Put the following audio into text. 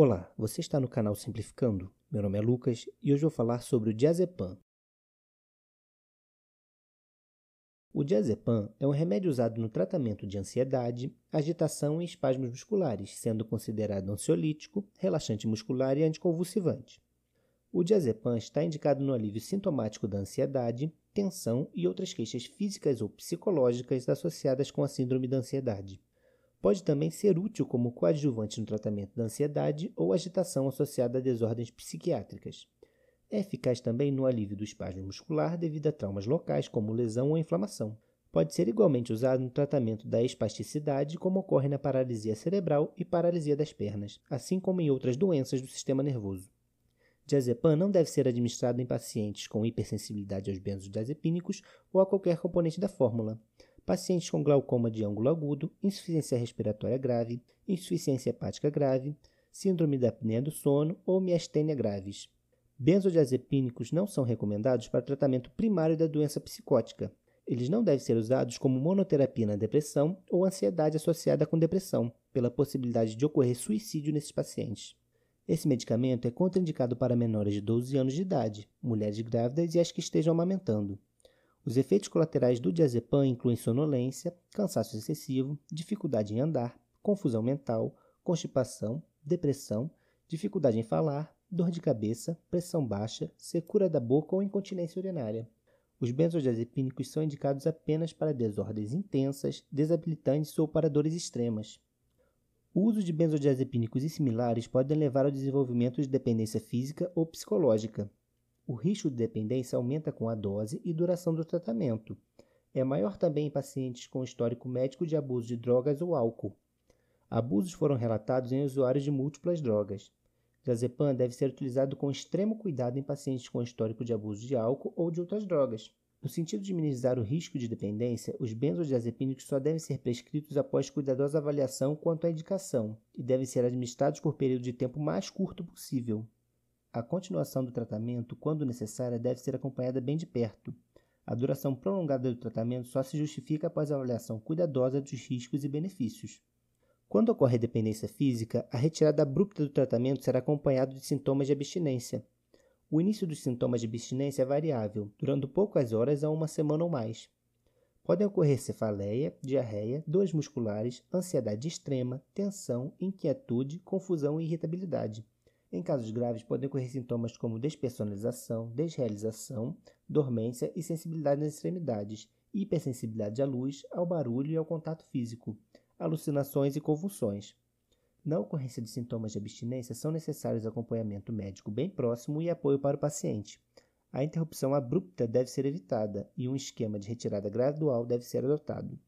Olá, você está no canal Simplificando? Meu nome é Lucas e hoje vou falar sobre o diazepam. O diazepam é um remédio usado no tratamento de ansiedade, agitação e espasmos musculares, sendo considerado ansiolítico, relaxante muscular e anticonvulsivante. O diazepam está indicado no alívio sintomático da ansiedade, tensão e outras queixas físicas ou psicológicas associadas com a síndrome da ansiedade pode também ser útil como coadjuvante no tratamento da ansiedade ou agitação associada a desordens psiquiátricas. É eficaz também no alívio do espasmo muscular devido a traumas locais, como lesão ou inflamação. Pode ser igualmente usado no tratamento da espasticidade, como ocorre na paralisia cerebral e paralisia das pernas, assim como em outras doenças do sistema nervoso. Diazepam não deve ser administrado em pacientes com hipersensibilidade aos benzodiazepínicos ou a qualquer componente da fórmula pacientes com glaucoma de ângulo agudo, insuficiência respiratória grave, insuficiência hepática grave, síndrome da apneia do sono ou miastênia graves. Benzodiazepínicos não são recomendados para tratamento primário da doença psicótica. Eles não devem ser usados como monoterapia na depressão ou ansiedade associada com depressão, pela possibilidade de ocorrer suicídio nesses pacientes. Esse medicamento é contraindicado para menores de 12 anos de idade, mulheres grávidas e as que estejam amamentando. Os efeitos colaterais do diazepam incluem sonolência, cansaço excessivo, dificuldade em andar, confusão mental, constipação, depressão, dificuldade em falar, dor de cabeça, pressão baixa, secura da boca ou incontinência urinária. Os benzodiazepínicos são indicados apenas para desordens intensas, desabilitantes ou para dores extremas. O uso de benzodiazepínicos e similares pode levar ao desenvolvimento de dependência física ou psicológica, o risco de dependência aumenta com a dose e duração do tratamento. É maior também em pacientes com histórico médico de abuso de drogas ou álcool. Abusos foram relatados em usuários de múltiplas drogas. Diazepam deve ser utilizado com extremo cuidado em pacientes com histórico de abuso de álcool ou de outras drogas. No sentido de minimizar o risco de dependência, os benzodiazepínicos só devem ser prescritos após cuidadosa avaliação quanto à indicação e devem ser administrados por período de tempo mais curto possível. A continuação do tratamento, quando necessária, deve ser acompanhada bem de perto. A duração prolongada do tratamento só se justifica após a avaliação cuidadosa dos riscos e benefícios. Quando ocorre dependência física, a retirada abrupta do tratamento será acompanhada de sintomas de abstinência. O início dos sintomas de abstinência é variável, durando poucas horas a uma semana ou mais. Podem ocorrer cefaleia, diarreia, dores musculares, ansiedade extrema, tensão, inquietude, confusão e irritabilidade. Em casos graves, podem ocorrer sintomas como despersonalização, desrealização, dormência e sensibilidade nas extremidades, hipersensibilidade à luz, ao barulho e ao contato físico, alucinações e convulsões. Na ocorrência de sintomas de abstinência, são necessários acompanhamento médico bem próximo e apoio para o paciente. A interrupção abrupta deve ser evitada e um esquema de retirada gradual deve ser adotado.